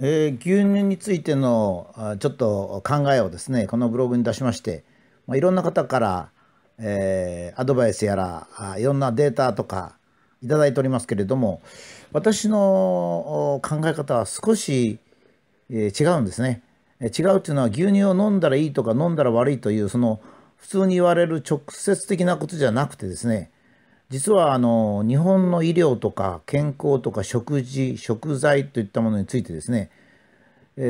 えー、牛乳についてのちょっと考えをですねこのブログに出しまして、まあ、いろんな方から、えー、アドバイスやらいろんなデータとか頂いておりますけれども私の考え方は少し、えー、違うんですね。違うっていうのは牛乳を飲んだらいいとか飲んだら悪いというその普通に言われる直接的なことじゃなくてですね実はあの日本の医療とか健康とか食事食材といったものについてですね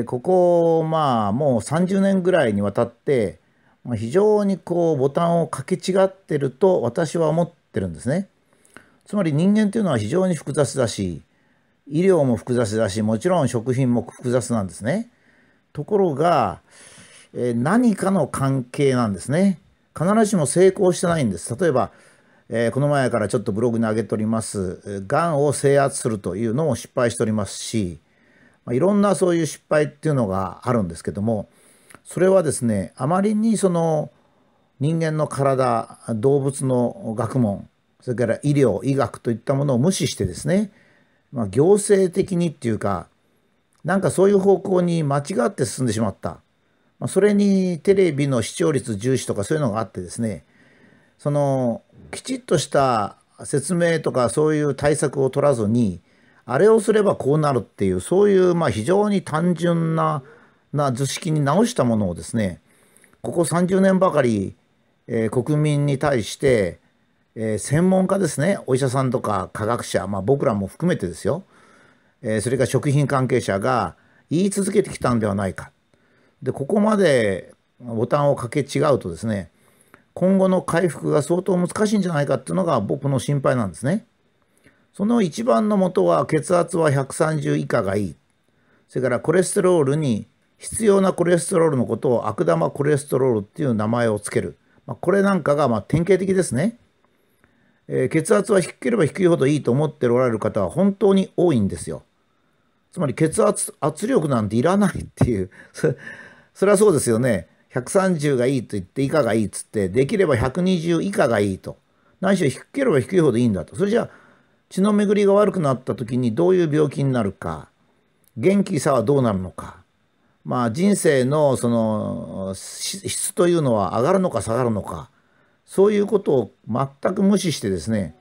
ここまあもう30年ぐらいにわたって非常にこうボタンをかけ違ってると私は思ってるんですね。つまり人間というのは非常に複雑だし医療も複雑だしもちろん食品も複雑なんですね。ところが何かの関係なんですね。必ずしも成功してないんです。例えばえー、この前からちょっとブログに上げております、がんを制圧するというのも失敗しておりますし、まあ、いろんなそういう失敗っていうのがあるんですけども、それはですね、あまりにその人間の体、動物の学問、それから医療、医学といったものを無視してですね、まあ、行政的にっていうか、なんかそういう方向に間違って進んでしまった。まあ、それにテレビの視聴率重視とかそういうのがあってですね、そのきちっとした説明とかそういう対策を取らずにあれをすればこうなるっていうそういうまあ非常に単純なな図式に直したものをですねここ30年ばかり、えー、国民に対して、えー、専門家ですねお医者さんとか科学者、まあ、僕らも含めてですよ、えー、それから食品関係者が言い続けてきたんではないかでここまでボタンをかけ違うとですね今後の回復が相当難しいんじゃないかっていうのが僕の心配なんですね。その一番のもとは血圧は130以下がいい。それからコレステロールに必要なコレステロールのことを悪玉コレステロールっていう名前をつける。まあ、これなんかがまあ典型的ですね。えー、血圧は低ければ低いほどいいと思っておられる方は本当に多いんですよ。つまり血圧、圧力なんていらないっていう。それはそうですよね。130がいいと言って以下がいいっつってできれば120以下がいいとないしろ低ければ低いほどいいんだとそれじゃあ血の巡りが悪くなった時にどういう病気になるか元気さはどうなるのかまあ人生のその質というのは上がるのか下がるのかそういうことを全く無視してですね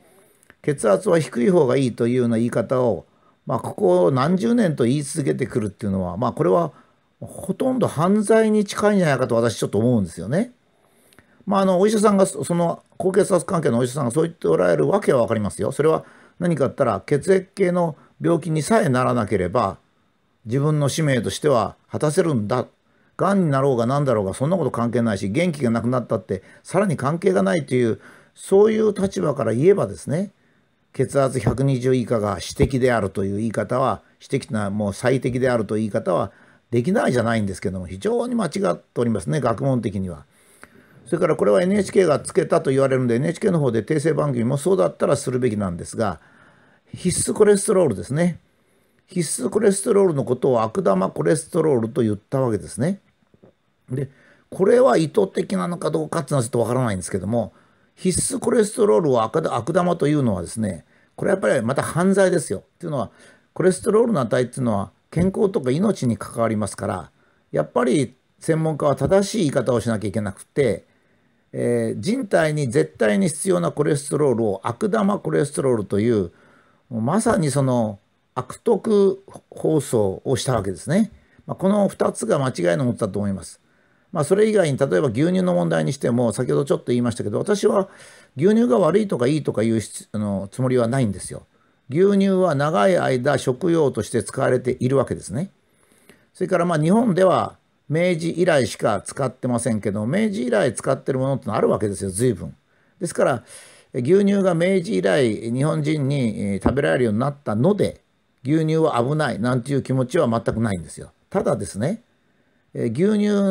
血圧は低い方がいいというような言い方をまあここ何十年と言い続けてくるっていうのはまあこれはほとんど犯罪に近いんじゃないかと私ちょっと思うんですよね。まあ、あのお医者さんがその高血圧関係のお医者さんがそう言っておられるわけは分かりますよ。それは何かあったら血液系の病気にさえならなければ自分の使命としては果たせるんだ。がんになろうが何だろうがそんなこと関係ないし元気がなくなったってさらに関係がないというそういう立場から言えばですね血圧120以下が私的であるという言い方は私的なもう最適であるという言い方はできないじゃないんですけども非常に間違っておりますね学問的には。それからこれは NHK がつけたと言われるんで NHK の方で訂正番組もそうだったらするべきなんですが必須コレステロールですね必須コレステロールのことを悪玉コレステロールと言ったわけですね。でこれは意図的なのかどうかっていうのはちょっとわからないんですけども必須コレステロールを悪玉というのはですねこれやっぱりまた犯罪ですよ。っていうのはコレステロールの値っていうのは健康とか命に関わりますからやっぱり専門家は正しい言い方をしなきゃいけなくて、えー、人体に絶対に必要なコレステロールを悪玉コレステロールというまさにその悪徳放送をしたわけですね。まあ、この2つが間違いのもっだと思います。まあ、それ以外に例えば牛乳の問題にしても先ほどちょっと言いましたけど私は牛乳が悪いとかいいとかいうあのつもりはないんですよ。牛乳は長い間食用として使われているわけですね。それからまあ日本では明治以来しか使ってませんけど明治以来使ってるものってのあるわけですよ随分。ですから牛乳が明治以来日本人に食べられるようになったので牛乳は危ないなんていう気持ちは全くないんですよ。ただですね牛乳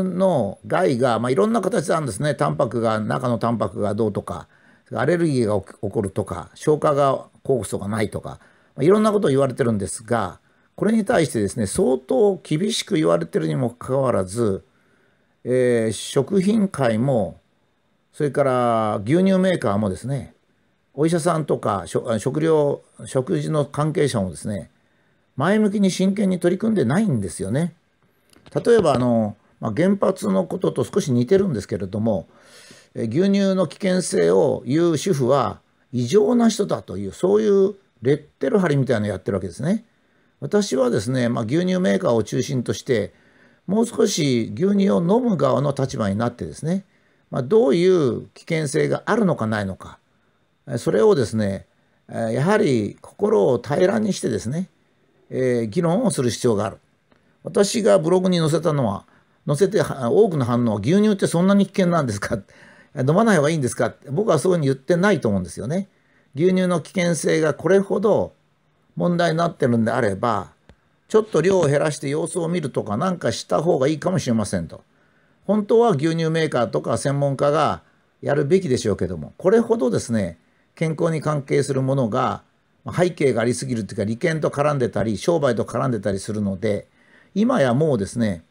の害が、まあ、いろんな形なんですねタンパクが中のタンパクがどうとかアレルギーが起こるとか消化が酵素がないとか、まあ、いろんなことを言われてるんですが、これに対してですね、相当厳しく言われてるにもかかわらず、えー、食品界も、それから牛乳メーカーもですね、お医者さんとか食料、食事の関係者もですね、前向きに真剣に取り組んでないんですよね。例えばあの、まあ、原発のことと少し似てるんですけれども、牛乳の危険性を言う主婦は異常な人だというそういうレッテル貼りみたいなのをやってるわけですね。私はですね、まあ、牛乳メーカーを中心としてもう少し牛乳を飲む側の立場になってですね、まあ、どういう危険性があるのかないのかそれをですねやはり心を平らにしてですね、えー、議論をする必要がある。私がブログに載せたのは載せて多くの反応は牛乳ってそんなに危険なんですか飲まない方がいいんですかって僕はそういうふうに言ってないと思うんですよね。牛乳の危険性がこれほど問題になってるんであればちょっと量を減らして様子を見るとかなんかした方がいいかもしれませんと。本当は牛乳メーカーとか専門家がやるべきでしょうけどもこれほどですね健康に関係するものが背景がありすぎるというか利権と絡んでたり商売と絡んでたりするので今やもうですね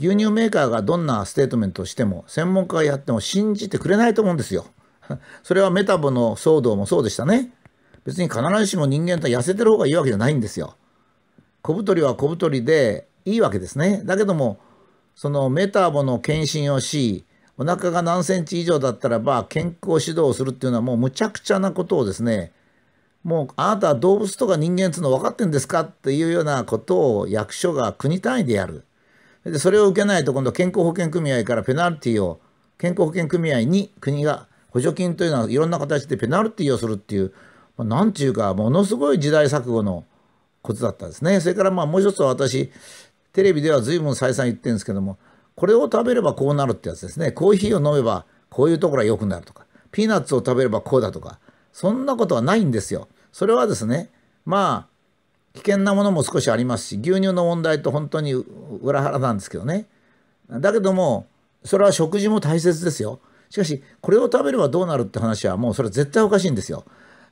牛乳メーカーがどんなステートメントをしても専門家がやっても信じてくれないと思うんですよ。それはメタボの騒動もそうでしたね。別に必ずしも人間と痩せてる方がいいわけじゃないんですよ。小太りは小太りでいいわけですね。だけども、そのメタボの検診をし、お腹が何センチ以上だったらば健康指導をするっていうのはもうむちゃくちゃなことをですね、もうあなたは動物とか人間っつうの分かってんですかっていうようなことを役所が国単位でやる。でそれを受けないと今度健康保険組合からペナルティを健康保険組合に国が補助金というのはいろんな形でペナルティをするっていう、まあ、なんていうかものすごい時代錯誤のことだったんですね。それからまあもう一つは私テレビでは随分再三言ってるんですけどもこれを食べればこうなるってやつですねコーヒーを飲めばこういうところは良くなるとかピーナッツを食べればこうだとかそんなことはないんですよ。それはですねまあ危険なものも少しありますし牛乳の問題と本当に裏腹なんですけどねだけどもそれは食事も大切ですよしかしこれを食べればどうなるって話はもうそれは絶対おかしいんですよ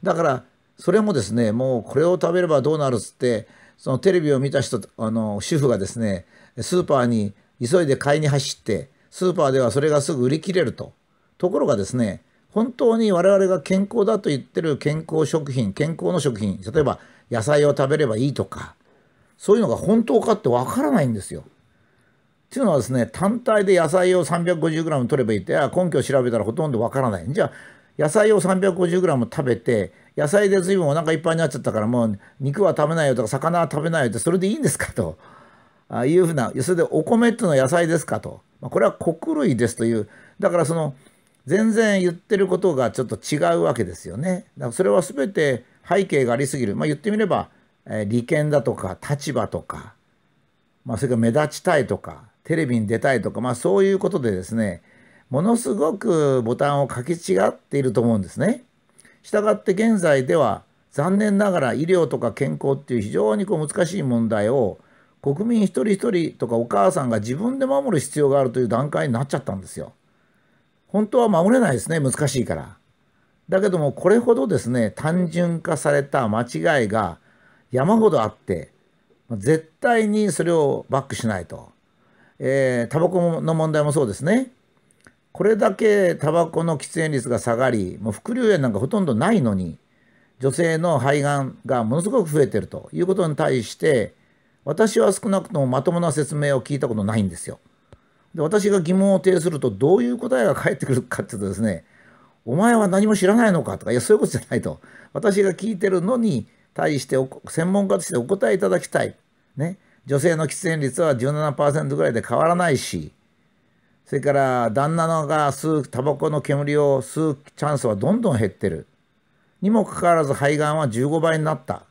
だからそれもですねもうこれを食べればどうなるっつってそのテレビを見た人あの主婦がですねスーパーに急いで買いに走ってスーパーではそれがすぐ売り切れるとところがですね本当に我々が健康だと言ってる健康食品健康の食品例えば野菜を食べればいいとかそういうのが本当かってわからないんですよ。っていうのはですね単体で野菜を 350g 取ればいいって根拠を調べたらほとんどわからない。じゃあ野菜を 350g 食べて野菜で随分お腹いっぱいになっちゃったからもう肉は食べないよとか魚は食べないよってそれでいいんですかとあいうふうなそれでお米っていうのは野菜ですかと、まあ、これは穀類ですというだからその全然言ってることがちょっと違うわけですよね。だからそれは全て背景がありすぎる。まあ、言ってみれば、え利権だとか立場とか、まあ、それから目立ちたいとかテレビに出たいとか、まあ、そういうことでですねものすごくボタンを書き違っていると思うんですね。したがって現在では残念ながら医療とか健康っていう非常にこう難しい問題を国民一人一人とかお母さんが自分で守る必要があるという段階になっちゃったんですよ。本当は守れないですね難しいから。だけどもこれほどですね単純化された間違いが山ほどあって絶対にそれをバックしないと。えー、タバコの問題もそうですね。これだけタバコの喫煙率が下がり、もう副流煙なんかほとんどないのに、女性の肺がんがものすごく増えてるということに対して、私は少なくともまともな説明を聞いたことないんですよ。で私が疑問を呈するとどういう答えが返ってくるかっていうとですね「お前は何も知らないのか」とか「いやそういうことじゃない」と私が聞いてるのに対して専門家としてお答えいただきたい。ね、女性の喫煙率は17%ぐらいで変わらないしそれから旦那のが吸うタバコの煙を吸うチャンスはどんどん減ってる。にもかかわらず肺がんは15倍になった。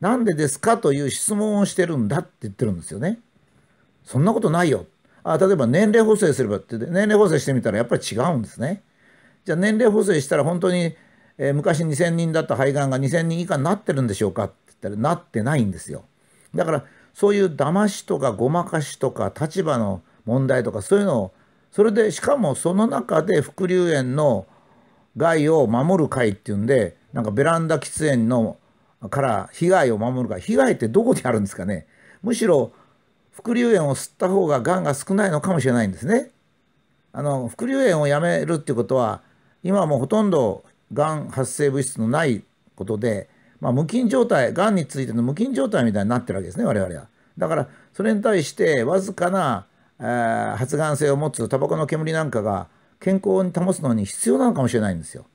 なんでですかという質問をしてるんだって言ってるんですよね。そんなことないよ。あ例えば年齢補正すればって年齢補正してみたらやっぱり違うんですね。じゃあ年齢補正したら本当に、えー、昔2,000人だった肺がんが2,000人以下になってるんでしょうかって言ったらなってないんですよ。だからそういう騙しとかごまかしとか立場の問題とかそういうのをそれでしかもその中で副流煙の害を守る会っていうんでなんかベランダ喫煙のから被害を守る会被害ってどこであるんですかねむしろ副流煙を吸った方ががんが少ないのかもしれないんですね。あの副流煙をやめるっていうことは今はもうほとんどがん発生物質のないことで、まあ、無菌状態がんについての無菌状態みたいになってるわけですね我々は。だからそれに対してわずかな、えー、発がん性を持つタバコの煙なんかが健康に保つのに必要なのかもしれないんですよ。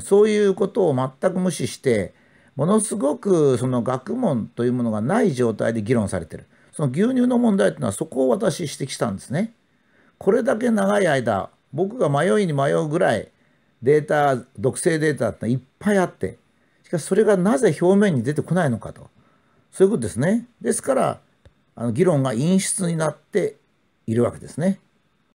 そういうことを全く無視してものすごくその学問というものがない状態で議論されてる。その牛乳の問題っていうのはそこを私指摘したんですね。これだけ長い間僕が迷いに迷うぐらいデータ毒性データっていっぱいあってしかしそれがなぜ表面に出てこないのかとそういうことですね。ですからあの議論が陰湿になっているわけですね。